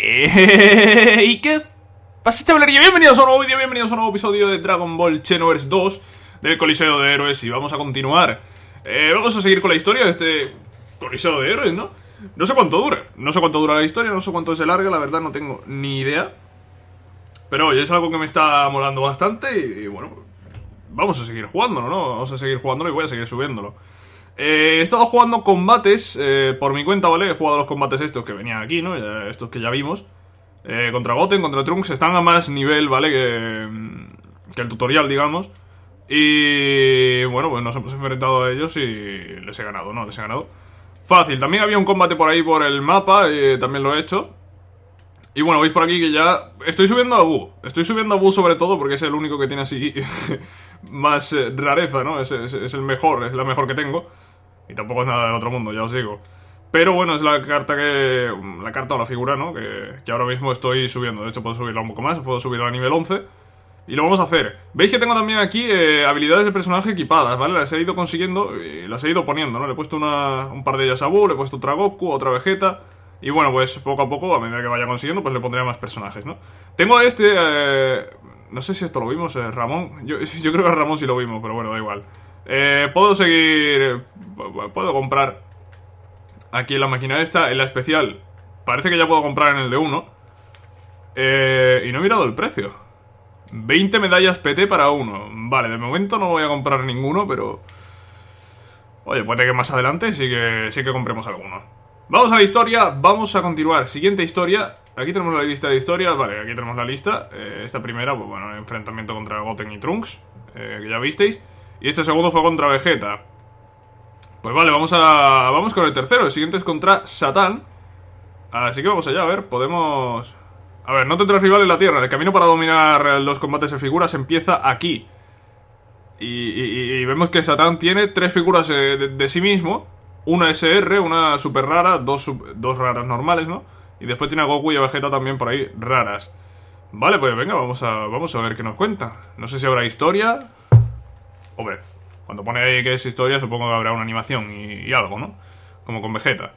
Eh, ¿Y qué pasa, chavalería? Bienvenidos a un nuevo vídeo, bienvenidos a un nuevo episodio de Dragon Ball Xenoverse 2 del Coliseo de Héroes y vamos a continuar. Eh, vamos a seguir con la historia de este Coliseo de Héroes, ¿no? No sé cuánto dura, no sé cuánto dura la historia, no sé cuánto se larga, la verdad no tengo ni idea. Pero oye, es algo que me está molando bastante y, y bueno, vamos a seguir jugándolo, ¿no? Vamos a seguir jugándolo y voy a seguir subiéndolo. Eh, he estado jugando combates eh, por mi cuenta, ¿vale? He jugado los combates estos que venían aquí, ¿no? estos que ya vimos. Eh, contra Goten, contra Trunks, están a más nivel, ¿vale? Mm, que, el tutorial, digamos. Y bueno, pues nos hemos enfrentado a ellos y les he ganado, ¿no? Les he ganado. Fácil. También había un combate por ahí por el mapa, eh, también lo he hecho. Y bueno, veis por aquí que ya... Estoy subiendo a Bu. Estoy subiendo a Bu sobre todo porque es el único que tiene así más rareza, ¿no? es el mejor, es la mejor que tengo. Y tampoco es nada del otro mundo, ya os digo. Pero bueno, es la carta que. La carta o la figura, ¿no? Que, ahora mismo estoy subiendo. De hecho, puedo subirla un poco más, puedo subirla a nivel 11. Y lo vamos a hacer. Veis que tengo también aquí eh, habilidades de personaje equipadas, ¿vale? Las he ido consiguiendo y las he ido poniendo, ¿no? Le he puesto una, un par de Yasabu, le he puesto otra Goku, otra Vegeta. Y bueno, pues poco a poco, a medida que vaya consiguiendo, pues le pondré más personajes, ¿no? Tengo a este... Eh, no sé si esto lo vimos, eh, Ramón. Yo, yo, creo que a Ramón sí lo vimos, pero bueno, da igual. Eh, puedo seguir... Eh, puedo comprar aquí en la máquina esta, en la especial. Parece que ya puedo comprar en el de uno eh, y no he mirado el precio. 20 medallas PT para uno. Vale, de momento no voy a comprar ninguno, pero... Oye, puede que más adelante sí que, sí que compremos alguno. Vamos a la historia, vamos a continuar. Siguiente historia. Aquí tenemos la lista de historias. Vale, aquí tenemos la lista. esta primera, pues bueno, enfrentamiento contra Goten y Trunks, que ya visteis. Y este segundo fue contra Vegeta. Pues vale, vamos a vamos con el tercero. El siguiente es contra Satán. Así que vamos allá, a ver, podemos... A ver, no tendrás rival en la Tierra. El camino para dominar los combates de figuras empieza aquí. Y, vemos que Satán tiene tres figuras eh, de, sí mismo. Una SR, una super rara, dos, dos raras normales, ¿no? Y después tiene a Goku y a Vegeta también por ahí raras. Vale, pues venga, vamos a, vamos a ver qué nos cuenta. No sé si habrá historia, ver cuando pone ahí que es historia, supongo que habrá una animación y, algo, ¿no? Como con Vegeta.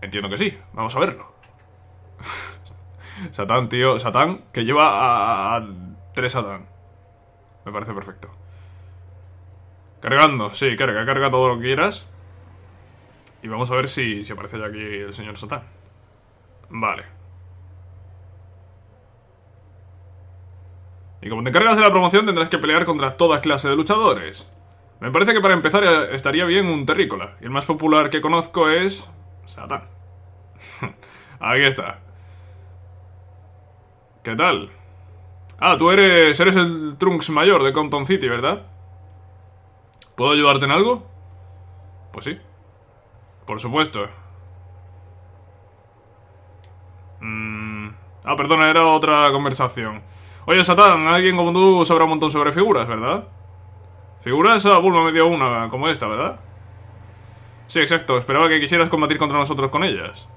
Entiendo que sí, vamos a verlo. Satán, tío, Satán, que lleva a, tres Satán. Me parece perfecto. Cargando, sí, carga, carga todo lo que quieras. Y vamos a ver si, si aparece ya aquí el señor Satán. Vale. Y como te encargas de la promoción tendrás que pelear contra toda clase de luchadores. Me parece que para empezar eh, estaría bien un terrícola. Y el más popular que conozco es... Satán. Aquí está. ¿Qué tal? Ah, tú eres, eres el Trunks mayor de Compton City, ¿verdad? ¿Puedo ayudarte en algo? Pues sí. Por supuesto. Mm. Ah, perdona, era otra conversación. Oye, Satán, alguien como tú sabrá un montón sobre figuras, ¿verdad? Figuras, a ah, Bulma me dio una, como esta, ¿verdad? Sí, exacto, esperaba que quisieras combatir contra nosotros con ellas.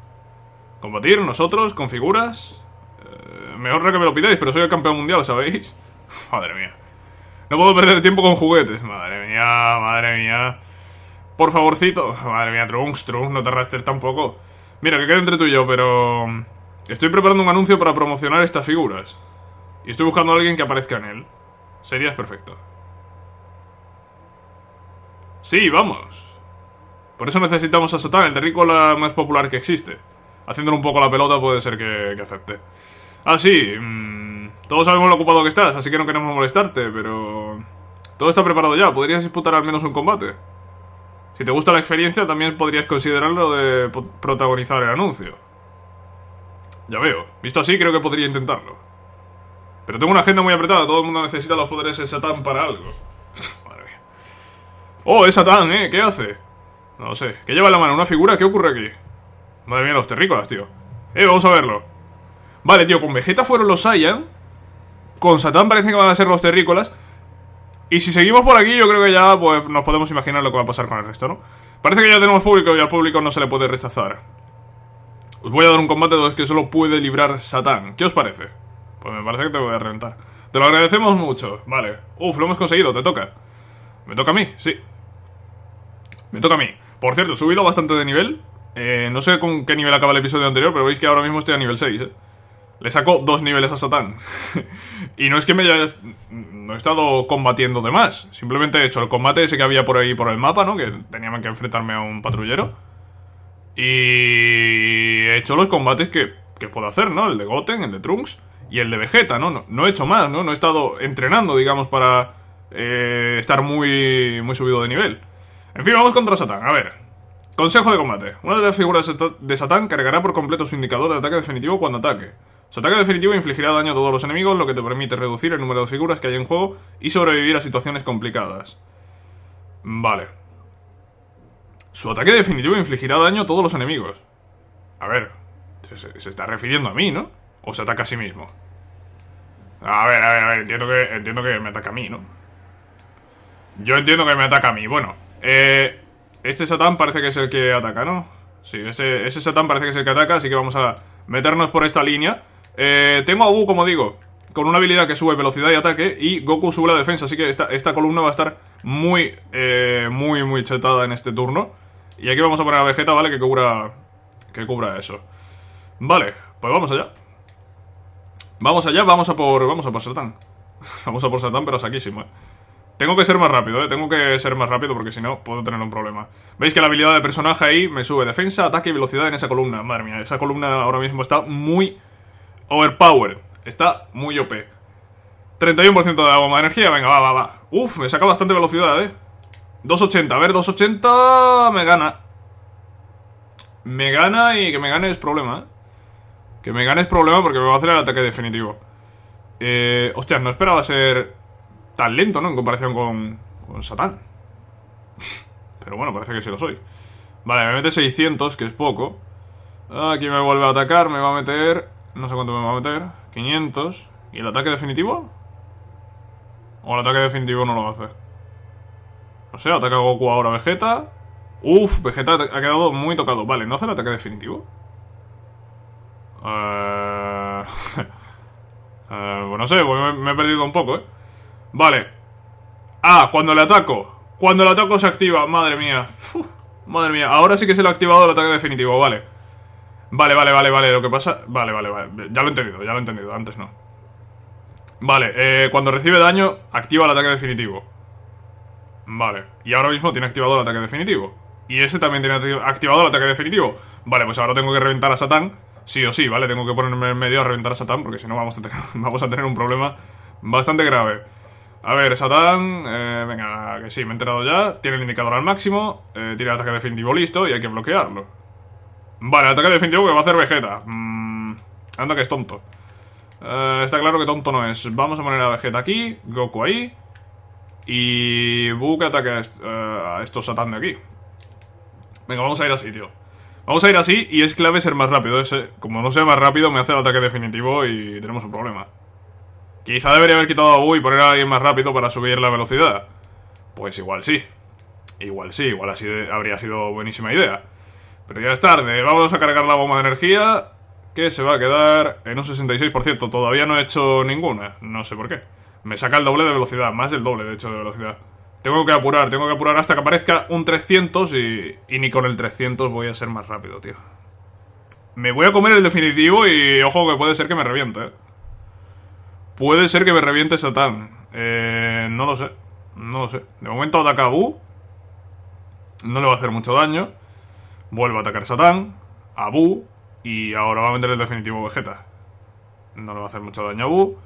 ¿Combatir? ¿Nosotros? ¿Con figuras? Eh, me honra que me lo pidáis, pero soy el campeón mundial, ¿sabéis? madre mía. No puedo perder tiempo con juguetes. Madre mía, madre mía. Por favorcito. Madre mía, Trunks, Trunks, no te arrastres tampoco. Mira, que queda entre tú y yo, pero... Mm, estoy preparando un anuncio para promocionar estas figuras. Y estoy buscando a alguien que aparezca en él. Serías perfecto. Sí, vamos. Por eso necesitamos a Satán, el terrícola más popular que existe. Haciéndole un poco la pelota puede ser que, acepte. Ah, sí. Mm, todos sabemos lo ocupado que estás, así que no queremos molestarte, pero... Todo está preparado ya, podrías disputar al menos un combate. Si te gusta la experiencia, también podrías considerarlo de protagonizar el anuncio. Ya veo. Visto así, creo que podría intentarlo. Pero tengo una agenda muy apretada, todo el mundo necesita los poderes de Satán para algo. Madre mía. Oh, es Satán, ¿eh? ¿Qué hace? No sé. ¿Qué lleva la mano? ¿Una figura? ¿Qué ocurre aquí? Madre mía, los terrícolas, tío. Eh, vamos a verlo. Vale, tío, con Vegeta fueron los Saiyan. Con Satán parece que van a ser los terrícolas. Y si seguimos por aquí, yo creo que ya pues, nos podemos imaginar lo que va a pasar con el resto, ¿no? Parece que ya tenemos público y al público no se le puede rechazar. Os voy a dar un combate donde que solo puede librar Satán. ¿Qué os parece? Pues me parece que te voy a reventar. Te lo agradecemos mucho. Vale. Uf, lo hemos conseguido, te toca. Me toca a mí, sí. Me toca a mí. Por cierto, he subido bastante de nivel. Eh, no sé con qué nivel acaba el episodio anterior, pero veis que ahora mismo estoy a nivel 6. ¿eh? Le saco dos niveles a Satán. y no es que me haya... No he estado combatiendo de más. Simplemente he hecho el combate ese que había por ahí por el mapa, ¿no? Que tenían que enfrentarme a un patrullero. Y he hecho los combates que, que puedo hacer, ¿no? El de Goten, el de Trunks y el de Vegeta, ¿no? No, he hecho más, ¿no? No he estado entrenando, digamos, para eh, estar muy, muy subido de nivel. En fin, vamos contra Satán. A ver. Consejo de combate. Una de las figuras de Satán cargará por completo su indicador de ataque definitivo cuando ataque. Su ataque definitivo infligirá daño a todos los enemigos, lo que te permite reducir el número de figuras que hay en juego y sobrevivir a situaciones complicadas. Vale. Su ataque definitivo infligirá daño a todos los enemigos. A ver, se está refiriendo a mí, ¿no? ¿O se ataca a sí mismo? A ver, a ver, a ver, entiendo que, entiendo que me ataca a mí, ¿no? Yo entiendo que me ataca a mí, bueno eh, Este Satán parece que es el que ataca, ¿no? Sí, ese, ese Satán parece que es el que ataca, así que vamos a meternos por esta línea eh, Tengo a U, como digo, con una habilidad que sube velocidad y ataque Y Goku sube la defensa, así que esta, columna va a estar muy, eh, muy, muy chetada en este turno Y aquí vamos a poner a Vegeta, ¿vale? Que cubra, que cubra eso Vale, pues vamos allá Vamos allá, vamos a por... Vamos a por Satán Vamos a por Satán, pero saquísimo, eh Tengo que ser más rápido, eh Tengo que ser más rápido porque si no puedo tener un problema Veis que la habilidad de personaje ahí me sube defensa, ataque y velocidad en esa columna Madre mía, esa columna ahora mismo está muy... Overpowered Está muy OP 31% de agua, más de energía, venga, va, va, va Uf, me saca bastante velocidad, eh 280, a ver, 280 me gana Me gana y que me gane es problema, eh que me gane problema porque me va a hacer el ataque definitivo. Eh, hostia, no esperaba ser tan lento, ¿no? En comparación con, con Satán. Pero bueno, parece que sí lo soy. Vale, me mete 600, que es poco. Aquí me vuelve a atacar, me va a meter... No sé cuánto me va a meter. 500. ¿Y el ataque definitivo? O el ataque definitivo no lo hace. No sé, ataca Goku ahora Vegeta. Uf, Vegeta ha quedado muy tocado. Vale, ¿no hace el ataque definitivo? Eh. eh pues no sé, me, he perdido un poco, ¿eh? Vale. Ah, cuando le ataco. Cuando le ataco se activa. Madre mía. madre mía. Ahora sí que se lo ha activado el ataque definitivo, vale. Vale, vale, vale, vale. Lo que pasa... Vale, vale, vale. Ya lo he entendido, ya lo he entendido. Antes no. Vale, eh, cuando recibe daño, activa el ataque definitivo. Vale. Y ahora mismo tiene activado el ataque definitivo. Y ese también tiene activado el ataque definitivo. Vale, pues ahora tengo que reventar a Satán sí o sí, ¿vale? Tengo que ponerme en medio a reventar a Satán porque si no vamos a tener, un problema bastante grave. A ver, Satán, eh, venga, que sí, me he enterado ya. Tiene el indicador al máximo, eh, tiene el ataque definitivo listo y hay que bloquearlo. Vale, ataque definitivo que va a hacer Vegeta. Mm, anda que es tonto. Eh, está claro que tonto no es. Vamos a poner a Vegeta aquí, Goku ahí. Y Buu ataque a, estos Satán de aquí. Venga, vamos a ir al sitio. Vamos a ir así y es clave ser más rápido. como no sea más rápido, me hace el ataque definitivo y tenemos un problema. Quizá debería haber quitado a Wu y poner a alguien más rápido para subir la velocidad. Pues igual sí. Igual sí, igual así habría sido buenísima idea. Pero ya es tarde, vamos a cargar la bomba de energía que se va a quedar en un 66%. Todavía no he hecho ninguna, no sé por qué. Me saca el doble de velocidad, más del doble de hecho de velocidad. Tengo que apurar, tengo que apurar hasta que aparezca un 300 y, ni con el 300 voy a ser más rápido, tío. Me voy a comer el definitivo y ojo que puede ser que me reviente, eh. Puede ser que me reviente Satán. Eh, no lo sé, no lo sé. De momento ataca a Bu. No le va a hacer mucho daño. Vuelvo a atacar Satán, A Abu y ahora va a meter el definitivo Vegeta. No le va a hacer mucho daño a Bu.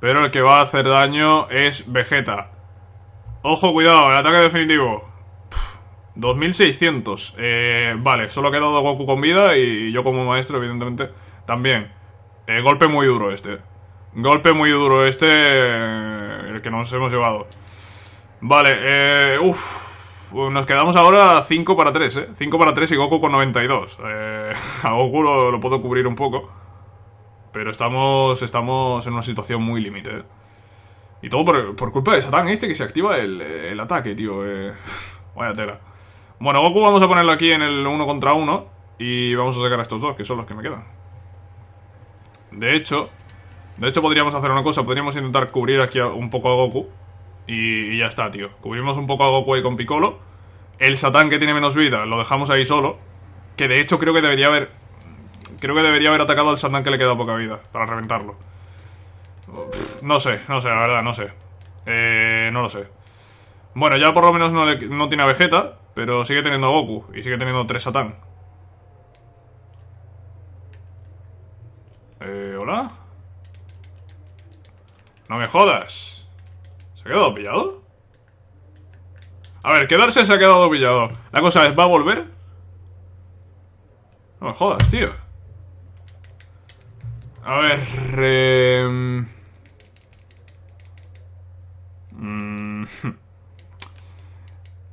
Pero el que va a hacer daño es Vegeta. Ojo, cuidado, el ataque definitivo. 2600. Eh, vale, solo ha quedado Goku con vida y yo como maestro, evidentemente, también. Eh, golpe muy duro este. Golpe muy duro este, eh, el que nos hemos llevado. Vale, eh, uff. Pues nos quedamos ahora 5 para 3, ¿eh? 5 para 3 y Goku con 92. a Goku lo, puedo cubrir un poco. Pero estamos, estamos en una situación muy límite, y todo por, culpa de Satán este que se activa el, ataque, tío. Eh. vaya tela. Bueno, Goku vamos a ponerlo aquí en el uno contra uno. Y vamos a sacar a estos dos, que son los que me quedan. De hecho... De hecho podríamos hacer una cosa. Podríamos intentar cubrir aquí un poco a Goku. Y, ya está, tío. Cubrimos un poco a Goku ahí con Piccolo. El Satán que tiene menos vida lo dejamos ahí solo. Que de hecho creo que debería haber... Creo que debería haber atacado al Satán que le queda poca vida. Para reventarlo. No sé, no sé, la verdad, no sé. Eh, no lo sé. Bueno, ya por lo menos no, tiene a Vegeta, pero sigue teniendo a Goku y sigue teniendo tres Satán. Eh, ¿Hola? No me jodas. ¿Se ha quedado pillado? A ver, quedarse se ha quedado pillado. La cosa es, ¿va a volver? No me jodas, tío. A ver, eh... Hmm.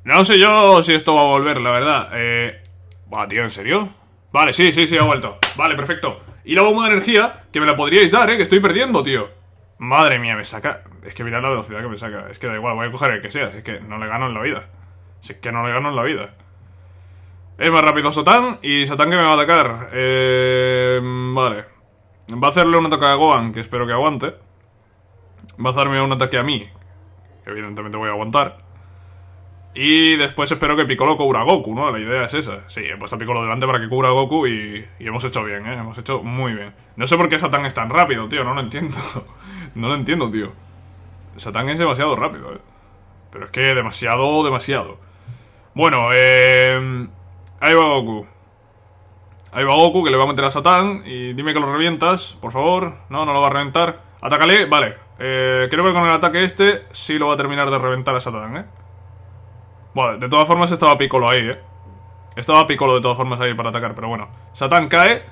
no sé yo si esto va a volver, la verdad. Eh... tío, ¿en serio? Vale, sí, sí, sí, ha vuelto. Vale, perfecto. Y la bomba de energía, que me la podríais dar, ¿eh? Que estoy perdiendo, tío. Madre mía, me saca... Es que mirad la velocidad que me saca. Es que da igual, voy a coger el que sea. Si es que no le gano la vida. Si es que no le gano la vida. Es más rápido Satán y Satán que me va a atacar. Eh... Vale. Va a hacerle un ataque a Gohan, que espero que aguante. Va a hacerme un ataque a mí, evidentemente voy a aguantar. Y después espero que Piccolo cubra a Goku, ¿no? La idea es esa. Sí, he puesto a Piccolo delante para que cubra a Goku y, y hemos hecho bien, ¿eh? Hemos hecho muy bien. No sé por qué Satan es tan rápido, tío, no lo entiendo. no lo entiendo, tío. Satán es demasiado rápido, ¿eh? Pero es que demasiado, demasiado. Bueno, eh... Ahí va Goku. Ahí va Goku, que le va a meter a Satán. Y dime que lo revientas, por favor. No, no lo va a reventar. Atácale, vale creo eh, que con el ataque este sí lo va a terminar de reventar a Satan ¿eh? Vale, de todas formas estaba picolo ahí, ¿eh? Estaba picolo de todas formas ahí para atacar, pero bueno. Satán cae.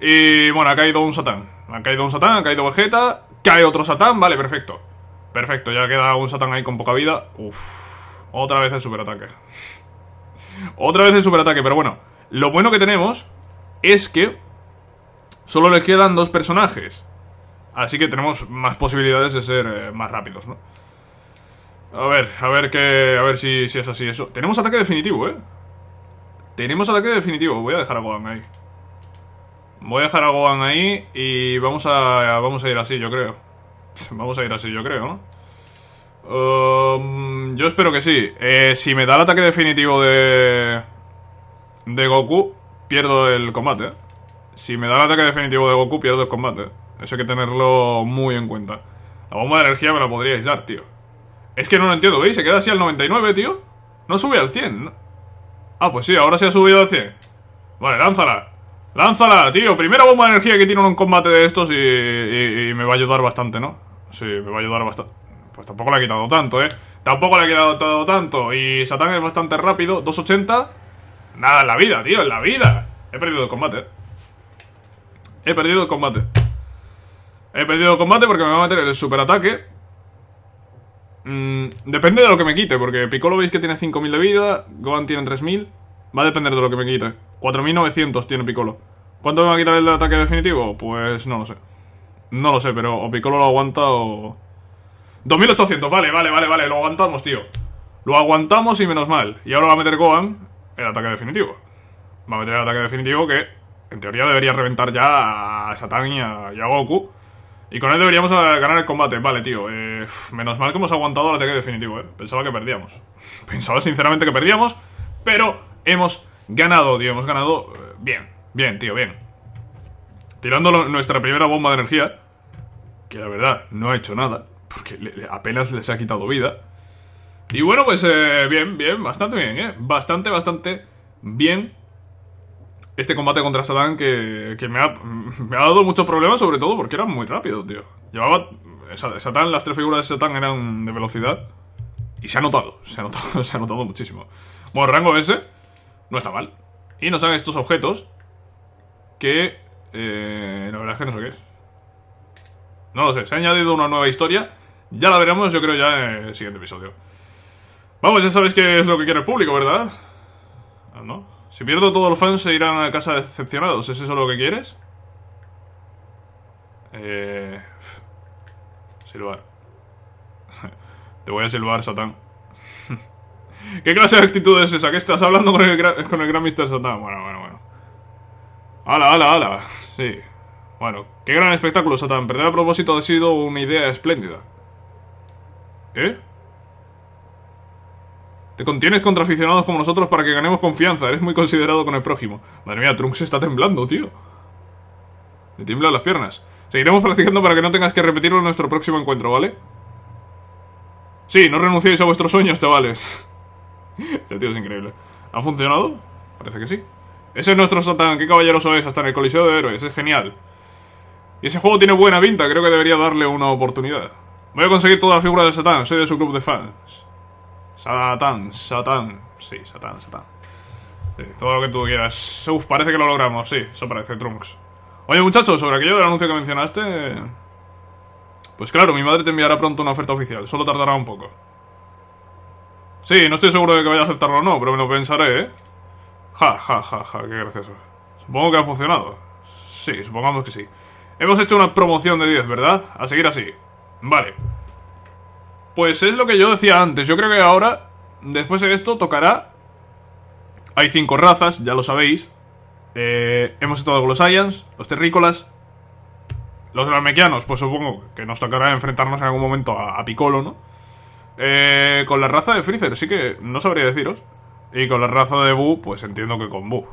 Y bueno, ha caído un Satán. Ha caído un Satán, ha caído Vegeta. Cae otro Satán, vale, perfecto. Perfecto, ya queda un Satán ahí con poca vida. uff otra vez el superataque. otra vez el superataque, pero bueno. Lo bueno que tenemos es que solo le quedan dos personajes. Así que tenemos más posibilidades de ser eh, más rápidos, ¿no? A ver, a ver qué. a ver si, es así eso. Tenemos ataque definitivo, ¿eh? Tenemos ataque definitivo. Voy a dejar a Gohan ahí. Voy a dejar a Gohan ahí y vamos a, vamos a ir así, yo creo. Vamos a ir así, yo creo, ¿no? Um, yo espero que sí. Eh, si me da el ataque definitivo de... De Goku, pierdo el combate. ¿eh? Si me da el ataque definitivo de Goku, pierdo el combate. Eso hay que tenerlo muy en cuenta. La bomba de energía me la podríais dar, tío. Es que no lo entiendo, ¿veis? Se queda así al 99, tío. No sube al 100. Ah, pues sí, ahora se ha subido al 100. Vale, lánzala. ¡Lánzala, tío! Primera bomba de energía que tiene un combate de estos y, me va a ayudar bastante, ¿no? Sí, me va a ayudar bastante. Pues tampoco la ha quitado tanto, ¿eh? Tampoco la ha quitado tanto. Y Satán es bastante rápido. 280. Nada, en la vida, tío, en la vida. He perdido el combate. ¿eh? He perdido el combate. He perdido combate porque me va a meter el superataque ataque. Mm, depende de lo que me quite Porque Piccolo veis que tiene 5000 de vida Gohan tiene 3000 Va a depender de lo que me quite 4900 tiene Piccolo ¿Cuánto me va a quitar el ataque definitivo? Pues no lo sé No lo sé, pero o Piccolo lo aguanta o... 2800, vale, vale, vale, vale Lo aguantamos, tío Lo aguantamos y menos mal Y ahora va a meter Gohan el ataque definitivo Va a meter el ataque definitivo que En teoría debería reventar ya a Satan y a Goku y con él deberíamos ganar el combate. Vale, tío. Eh, menos mal que hemos aguantado el ataque definitivo, ¿eh? Pensaba que perdíamos. Pensaba sinceramente que perdíamos, pero hemos ganado, tío. Hemos ganado eh, bien. Bien, tío, bien. Tirando nuestra primera bomba de energía, que la verdad no ha hecho nada, porque apenas les ha quitado vida. Y bueno, pues eh, bien, bien, bastante bien, ¿eh? Bastante, bastante bien este combate contra Satán que, que me, ha, me, ha, dado muchos problemas, sobre todo porque era muy rápido, tío. Llevaba... Satán, las tres figuras de Satán eran de velocidad. Y se ha notado, se ha notado, se ha notado muchísimo. Bueno, rango ese no está mal. Y nos dan estos objetos que... Eh, la verdad es que no sé qué es. No lo sé, se ha añadido una nueva historia. Ya la veremos, yo creo, ya en el siguiente episodio. Vamos, ya sabéis qué es lo que quiere el público, ¿verdad? Ah, ¿No? Si pierdo todos los fans se irán a casa decepcionados. ¿Es eso lo que quieres? Eh... Silbar. Te voy a silbar, Satán. ¿Qué clase de actitud es esa? ¿Qué estás hablando con el, gran, con Mr. Satán? Bueno, bueno, bueno. ¡Hala, hala, hala! Sí. Bueno, qué gran espectáculo, Satán. Perder a propósito ha sido una idea espléndida. ¿Eh? Te contienes contra aficionados como nosotros para que ganemos confianza. Eres muy considerado con el prójimo. Madre mía, Trunks está temblando, tío. Le tiemblan las piernas. Seguiremos practicando para que no tengas que repetirlo en nuestro próximo encuentro, ¿vale? Sí, no renunciéis a vuestros sueños, chavales. este tío es increíble. ¿Ha funcionado? Parece que sí. Ese es nuestro Satán. Qué caballero es. Hasta en el Coliseo de Héroes. Es genial. Y ese juego tiene buena pinta. Creo que debería darle una oportunidad. Voy a conseguir toda la figura de Satán. Soy de su club de fans. Satán, Satán. Sí, Satán, Satán. todo lo que tú quieras. Uf, parece que lo logramos, sí, eso parece, Trunks. Oye, muchachos, sobre aquello del anuncio que mencionaste... Pues claro, mi madre te enviará pronto una oferta oficial, solo tardará un poco. Sí, no estoy seguro de que vaya a aceptarlo o no, pero me lo pensaré, ¿eh? Ja, ja, ja, ja, qué gracioso. Supongo que ha funcionado. Sí, supongamos que sí. Hemos hecho una promoción de 10, ¿verdad? A seguir así. Vale. Pues es lo que yo decía antes. Yo creo que ahora, después de esto, tocará. Hay cinco razas, ya lo sabéis. Eh, hemos estado con los Saiyans, los terrícolas. Los Namekianos, pues supongo que nos tocará enfrentarnos en algún momento a, Piccolo, ¿no? Eh, con la raza de Freezer, sí que no sabría deciros. Y con la raza de Bu, pues entiendo que con Bu.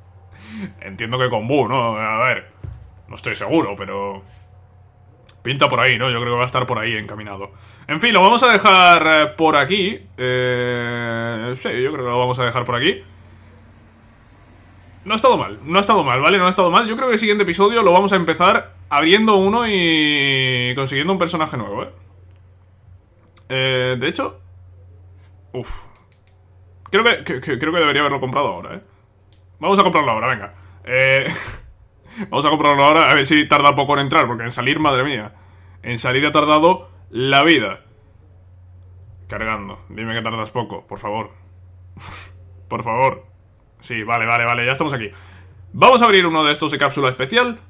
entiendo que con Bu, ¿no? A ver, no estoy seguro, pero... Pinta por ahí, ¿no? Yo creo que va a estar por ahí encaminado. En fin, lo vamos a dejar eh, por aquí. Eh, sí, yo creo que lo vamos a dejar por aquí. No ha estado mal, no ha estado mal, ¿vale? No ha estado mal. Yo creo que el siguiente episodio lo vamos a empezar abriendo uno y consiguiendo un personaje nuevo, ¿eh? eh de hecho... Uf. Creo que, creo que debería haberlo comprado ahora, ¿eh? Vamos a comprarlo ahora, venga. Eh... Vamos a comprarlo ahora, a ver si tarda poco en entrar, porque en salir, madre mía. En salir ha tardado la vida. Cargando. Dime que tardas poco, por favor. por favor. Sí, vale, vale, vale, ya estamos aquí. Vamos a abrir uno de estos de cápsula especial.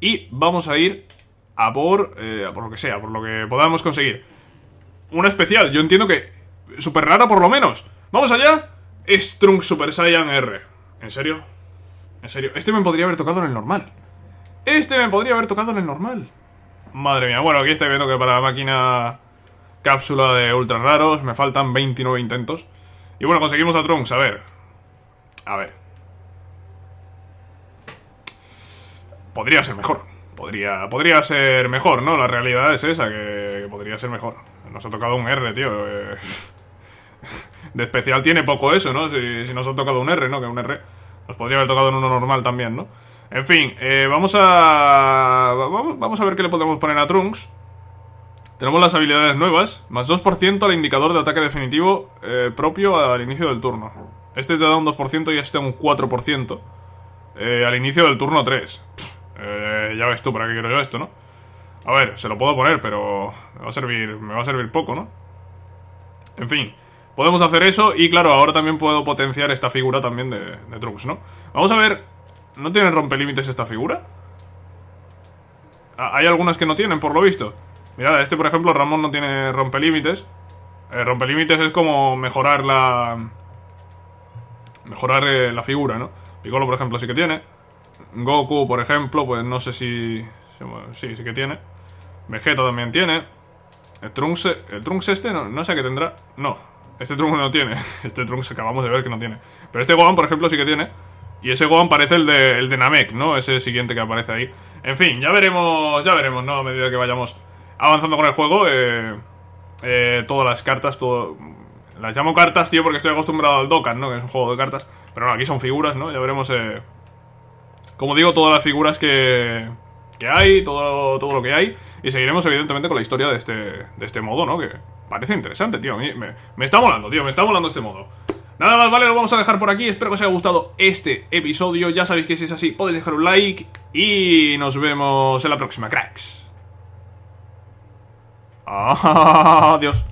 Y vamos a ir a por, eh, por lo que sea, por lo que podamos conseguir. Una especial, yo entiendo que... Super rara por lo menos. Vamos allá. Strunk Super Saiyan R. ¿En serio? En serio, este me podría haber tocado en el normal. Este me podría haber tocado en el normal. Madre mía, bueno, aquí estáis viendo que para la máquina cápsula de ultra raros me faltan 29 intentos. Y bueno, conseguimos a Trunks, a ver. A ver. Podría ser mejor. Podría, podría ser mejor, ¿no? La realidad es esa, que, podría ser mejor. Nos ha tocado un R, tío. Eh, de especial tiene poco eso, ¿no? si nos ha tocado un R, ¿no? Que un R nos podría haber tocado en uno normal también, ¿no? En fin, eh, vamos a... Vamos a ver qué le podemos poner a Trunks Tenemos las habilidades nuevas Más 2% al indicador de ataque definitivo eh, propio al inicio del turno Este te da un 2% y este un 4% eh, Al inicio del turno 3 Ya ves tú para qué quiero yo esto, ¿no? A ver, se lo puedo poner, pero va a servir, me va a servir poco, ¿no? En fin, Podemos hacer eso y claro, ahora también puedo potenciar esta figura también de, Trunks, ¿no? Vamos a ver, ¿no tiene rompelímites esta figura? Ah, hay algunas que no tienen, por lo visto Mirad, este por ejemplo, Ramón no tiene rompelímites rompe eh, Rompelímites es como mejorar la... Mejorar eh, la figura, ¿no? Piccolo, por ejemplo, sí que tiene Goku, por ejemplo, pues no sé si... Sí, sí que tiene Vegeta también tiene El Trunks, el Trunks este, no, no sé qué tendrá No, este Trunks no tiene. Este Trunks acabamos de ver que no tiene. Pero este Gohan, por ejemplo, sí que tiene. Y ese Gohan parece el de, el de Namek, ¿no? Ese siguiente que aparece ahí. En fin, ya veremos, ya veremos, ¿no? A medida que vayamos avanzando con el juego, eh, eh, todas las cartas, todo... Las llamo cartas, tío, porque estoy acostumbrado al Dokkan, ¿no? Que es un juego de cartas. Pero no, aquí son figuras, ¿no? Ya veremos, eh... Como digo, todas las figuras que, que hay, todo, todo lo que hay. Y seguiremos, evidentemente, con la historia de este, de este modo, ¿no? Que, parece interesante, tío. Me, está molando, tío. Me está molando este modo. Nada más, vale, lo vamos a dejar por aquí. Espero que os haya gustado este episodio. Ya sabéis que si es así, podéis dejar un like. Y nos vemos en la próxima, cracks. Adiós.